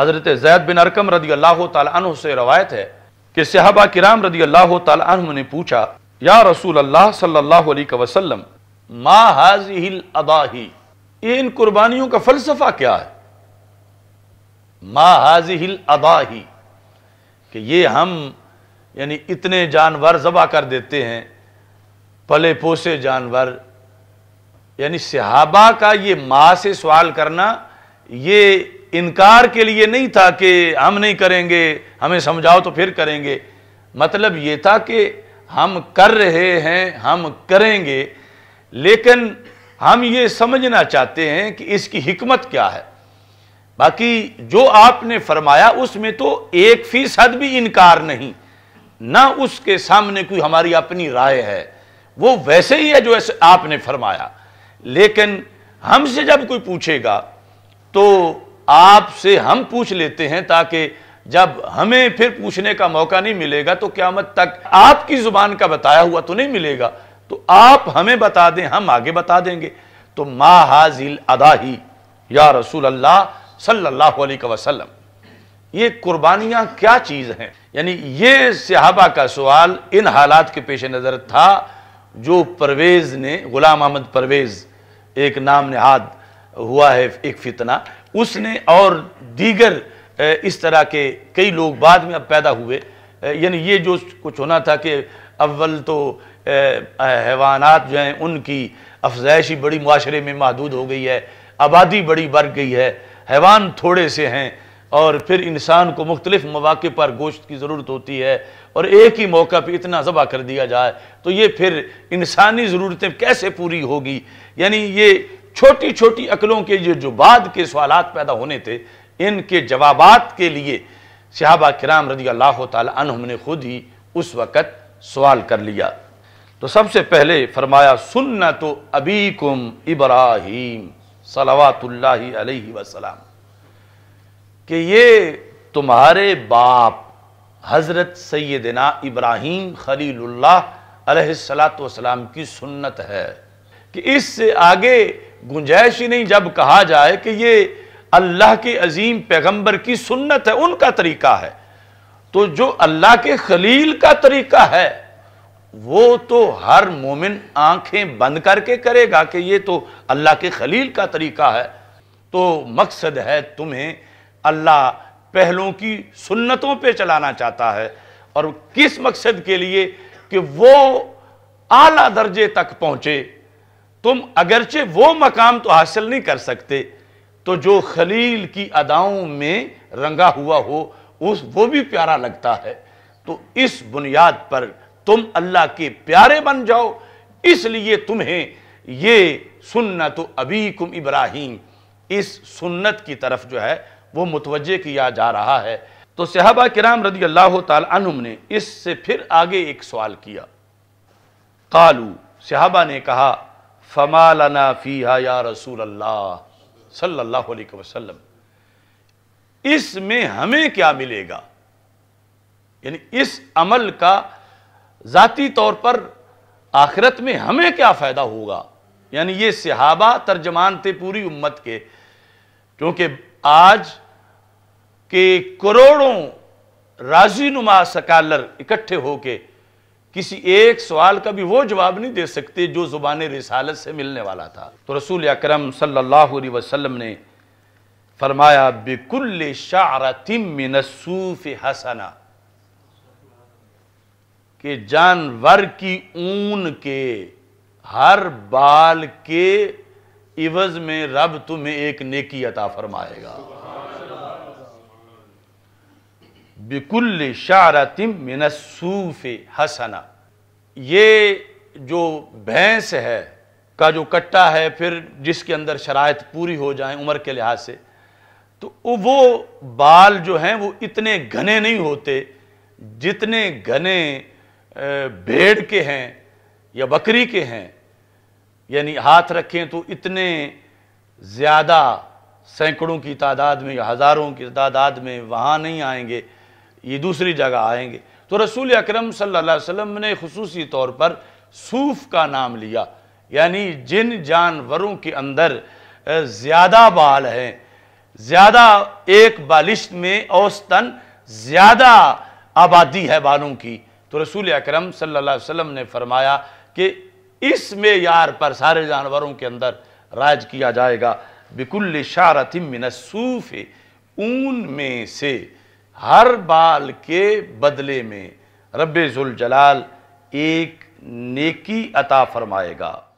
हज़रत जैद बिन अरकम रदी अल्लाह तु से रवायत है कि सहाबा किराम रदी अल्लाह तु ने पूछा या रसूल अल्लाह सल्लल्लाहु अलैहि मा हाजिल अदाही इन कुर्बानियों का फलसफा क्या है मा हाजिल अदाही कि ये हम यानी इतने जानवर ज़बा कर देते हैं पले पोसे जानवर यानी सिहाबा का ये माँ से सवाल करना ये इनकार के लिए नहीं था कि हम नहीं करेंगे हमें समझाओ तो फिर करेंगे मतलब ये था कि हम कर रहे हैं हम करेंगे लेकिन हम ये समझना चाहते हैं कि इसकी हिकमत क्या है बाकी जो आपने फरमाया उसमें तो एक फीसद भी इनकार नहीं ना उसके सामने कोई हमारी अपनी राय है वो वैसे ही है जो ऐसे आपने फरमाया लेकिन हमसे जब कोई पूछेगा तो आपसे हम पूछ लेते हैं ताकि जब हमें फिर पूछने का मौका नहीं मिलेगा तो क्यामत तक आपकी जुबान का बताया हुआ तो नहीं मिलेगा तो आप हमें बता दें हम आगे बता देंगे तो मा हाजिल अदाही या रसूल अल्लाह सल्लल्लाहु अलैहि वसल्लम ये कुर्बानियां क्या चीज़ हैं यानी ये सहाबा का सवाल इन हालात के पेश नज़र था जो परवेज़ ने ग़ुलाम अहमद परवेज़ एक नाम नहाद हुआ है एक फितना उसने और दीगर इस तरह के कई लोग बाद में अब पैदा हुए यानी ये जो कुछ होना था कि अव्वल तो हैवानात जो हैं उनकी अफजाइश ही बड़ी माशरे में महदूद हो गई है आबादी बड़ी बढ़ गई है हैवान थोड़े से हैं और फिर इंसान को मुख्तलिफ मौाक़े पर गोश्त की ज़रूरत होती है और एक ही मौका पर इतना ज़बह कर दिया जाए तो ये फिर इंसानी ज़रूरतें कैसे पूरी होगी यानी ये छोटी छोटी अकलों के ये जो बाद के सवाल पैदा होने थे इनके जवाब के लिए सिहाबा कराम रजी अल्लाह तुम ने खुद ही उस वक़्त सवाल कर लिया तो सबसे पहले फरमाया सुन्ना तो कुम इब्राहिम सलावातुल्ला कि ये तुम्हारे बाप हज़रत सैदना इब्राहिम खलील्ला सलात की सुन्नत है कि इससे आगे गुंजाइश ही नहीं जब कहा जाए कि ये अल्लाह के अजीम पैगंबर की सुन्नत है उनका तरीका है तो जो अल्लाह के खलील का तरीका है वो तो हर मोमिन आंखें बंद करके करेगा कि ये तो अल्लाह के खलील का तरीका है तो मकसद है तुम्हें अल्लाह पहलों की सुन्नतों पे चलाना चाहता है और किस मकसद के लिए कि वो आला दर्जे तक पहुंचे तुम अगरचे वो मकाम तो हासिल नहीं कर सकते तो जो खलील की अदाओं में रंगा हुआ हो उस वो भी प्यारा लगता है तो इस बुनियाद पर तुम अल्लाह के प्यारे बन जाओ इसलिए तुम्हें ये सुन्नत तो कुम इब्राहिम इस सुन्नत की तरफ जो है वो मुतवजह किया जा रहा है तो सहाबा किराम रदी अल्लाह तुम ने इससे फिर आगे एक सवाल किया कालू सहाबा ने कहा फमालना फ़ीहा या रसूल अल्लाह सल्लल्लाहु अलैहि वसल्लम इसमें हमें क्या मिलेगा यानी इस अमल का ज़ाती तौर पर आखिरत में हमें क्या फ़ायदा होगा यानी ये सिहाबा तर्जमान थे पूरी उम्मत के क्योंकि आज के करोड़ों राजी नुमा सकालर इकट्ठे होके किसी एक सवाल का भी वो जवाब नहीं दे सकते जो ज़ुबान रिसालत से मिलने वाला था तो रसूल अक्रम सल्लल्लाहु अलैहि वसल्लम ने फरमाया बिकुल शारतिम मिनसूफ हसना के जानवर की ऊन के हर बाल के इवज में रब तुम्हें एक नेकी अता फरमाएगा बिकुल शारतिम मिनसूफ़ हसना ये जो भैंस है का जो कट्टा है फिर जिसके अंदर शरात पूरी हो जाए उम्र के लिहाज से तो वो बाल जो हैं वो इतने घने नहीं होते जितने घने भेड़ के हैं या बकरी के हैं यानी हाथ रखें तो इतने ज़्यादा सैकड़ों की तादाद में या हज़ारों की तादाद में वहाँ नहीं आएंगे ये दूसरी जगह आएंगे तो रसूल अक्रम सम ने खसूसी तौर पर सूफ का नाम लिया यानी जिन जानवरों के अंदर ज़्यादा बाल हैं ज़्यादा एक बालिश में औसतन ज़्यादा आबादी है बालों की तो रसूल अक्रम सम ने फरमाया कि इस मेयार पर सारे जानवरों के अंदर राज किया जाएगा बिकुल शारतिम सूफ़ ऊन में से हर बाल के बदले में जुल जलाल एक नेकी अता फरमाएगा